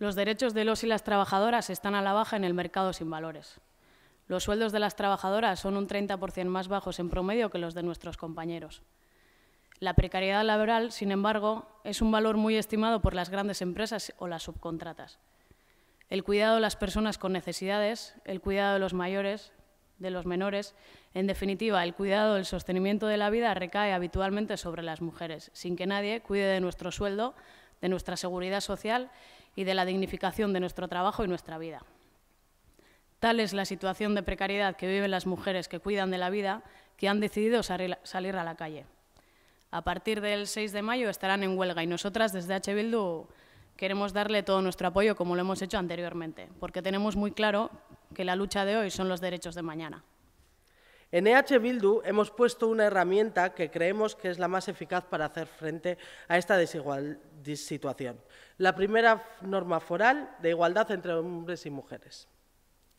Los derechos de los y las trabajadoras están a la baja en el mercado sin valores. Los sueldos de las trabajadoras son un 30% más bajos en promedio que los de nuestros compañeros. La precariedad laboral, sin embargo, es un valor muy estimado por las grandes empresas o las subcontratas. El cuidado de las personas con necesidades, el cuidado de los mayores, de los menores, en definitiva, el cuidado del sostenimiento de la vida recae habitualmente sobre las mujeres, sin que nadie cuide de nuestro sueldo de nuestra seguridad social y de la dignificación de nuestro trabajo y nuestra vida. Tal es la situación de precariedad que viven las mujeres que cuidan de la vida que han decidido salir a la calle. A partir del 6 de mayo estarán en huelga y nosotras desde H. Bildu queremos darle todo nuestro apoyo como lo hemos hecho anteriormente, porque tenemos muy claro que la lucha de hoy son los derechos de mañana. En EH Bildu hemos puesto una herramienta que creemos que es la más eficaz para hacer frente a esta desigual situación. La primera norma foral de igualdad entre hombres y mujeres.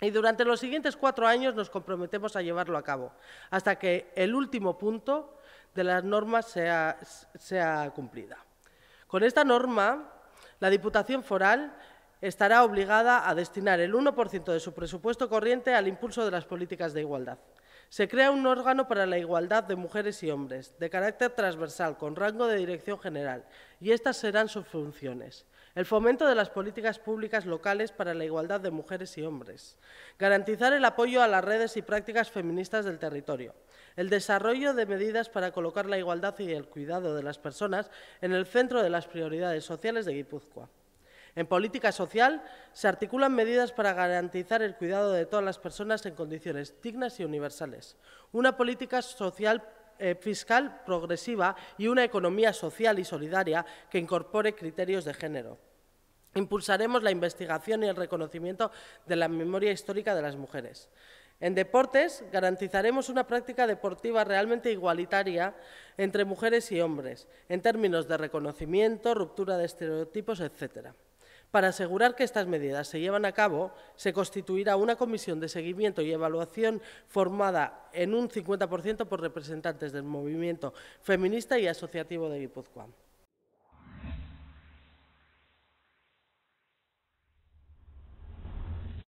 Y durante los siguientes cuatro años nos comprometemos a llevarlo a cabo, hasta que el último punto de las normas sea, sea cumplida. Con esta norma, la Diputación Foral estará obligada a destinar el 1% de su presupuesto corriente al impulso de las políticas de igualdad. Se crea un órgano para la igualdad de mujeres y hombres, de carácter transversal, con rango de dirección general, y estas serán sus funciones. El fomento de las políticas públicas locales para la igualdad de mujeres y hombres. Garantizar el apoyo a las redes y prácticas feministas del territorio. El desarrollo de medidas para colocar la igualdad y el cuidado de las personas en el centro de las prioridades sociales de Guipúzcoa. En política social se articulan medidas para garantizar el cuidado de todas las personas en condiciones dignas y universales. Una política social eh, fiscal progresiva y una economía social y solidaria que incorpore criterios de género. Impulsaremos la investigación y el reconocimiento de la memoria histórica de las mujeres. En deportes garantizaremos una práctica deportiva realmente igualitaria entre mujeres y hombres, en términos de reconocimiento, ruptura de estereotipos, etcétera. Para asegurar que estas medidas se llevan a cabo, se constituirá una comisión de seguimiento y evaluación formada en un 50% por representantes del movimiento feminista y asociativo de Guipúzcoa.